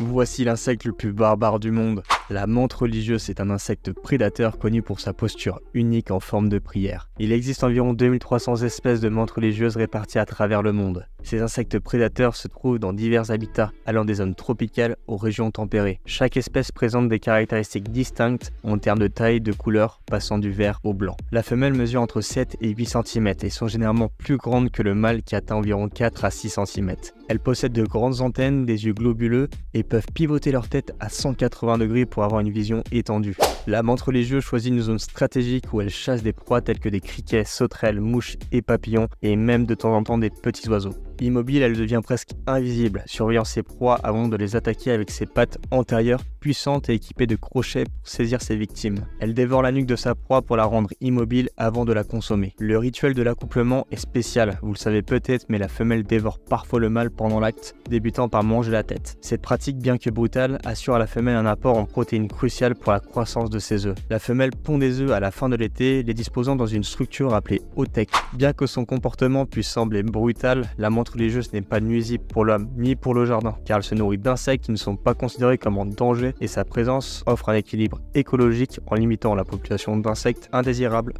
Voici l'insecte le plus barbare du monde. La menthe religieuse est un insecte prédateur connu pour sa posture unique en forme de prière. Il existe environ 2300 espèces de menthe religieuses réparties à travers le monde. Ces insectes prédateurs se trouvent dans divers habitats, allant des zones tropicales aux régions tempérées. Chaque espèce présente des caractéristiques distinctes en termes de taille, de couleur, passant du vert au blanc. La femelle mesure entre 7 et 8 cm et sont généralement plus grandes que le mâle qui atteint environ 4 à 6 cm. Elles possèdent de grandes antennes, des yeux globuleux et peuvent pivoter leur tête à 180 degrés pour avoir une vision étendue. L'âme entre les yeux choisit une zone stratégique où elle chasse des proies telles que des criquets, sauterelles, mouches et papillons et même de temps en temps des petits oiseaux. Immobile, elle devient presque invisible, surveillant ses proies avant de les attaquer avec ses pattes antérieures puissante et équipée de crochets pour saisir ses victimes. Elle dévore la nuque de sa proie pour la rendre immobile avant de la consommer. Le rituel de l'accouplement est spécial, vous le savez peut-être, mais la femelle dévore parfois le mâle pendant l'acte, débutant par manger la tête. Cette pratique, bien que brutale, assure à la femelle un apport en protéines cruciales pour la croissance de ses œufs. La femelle pond des œufs à la fin de l'été, les disposant dans une structure appelée otec. Bien que son comportement puisse sembler brutal, la montre religieuse n'est pas nuisible pour l'homme ni pour le jardin, car elle se nourrit d'insectes qui ne sont pas considérés comme en danger et sa présence offre un équilibre écologique en limitant la population d'insectes indésirables